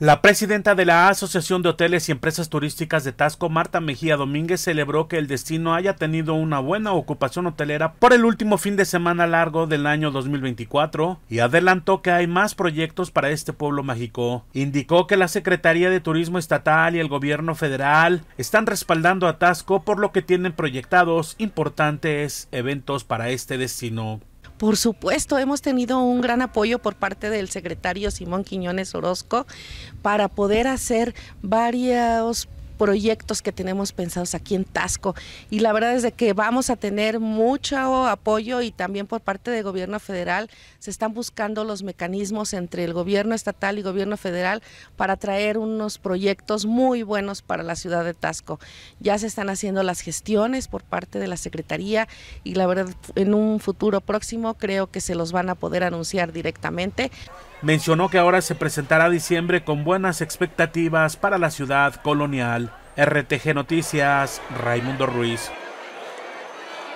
La presidenta de la Asociación de Hoteles y Empresas Turísticas de Tasco, Marta Mejía Domínguez, celebró que el destino haya tenido una buena ocupación hotelera por el último fin de semana largo del año 2024 y adelantó que hay más proyectos para este pueblo mágico. Indicó que la Secretaría de Turismo Estatal y el Gobierno Federal están respaldando a Tasco por lo que tienen proyectados importantes eventos para este destino. Por supuesto, hemos tenido un gran apoyo por parte del secretario Simón Quiñones Orozco para poder hacer varios proyectos que tenemos pensados aquí en Tasco. Y la verdad es que vamos a tener mucho apoyo y también por parte del gobierno federal se están buscando los mecanismos entre el gobierno estatal y gobierno federal para traer unos proyectos muy buenos para la ciudad de Tasco. Ya se están haciendo las gestiones por parte de la Secretaría y la verdad en un futuro próximo creo que se los van a poder anunciar directamente. Mencionó que ahora se presentará diciembre con buenas expectativas para la ciudad colonial. RTG Noticias, Raimundo Ruiz.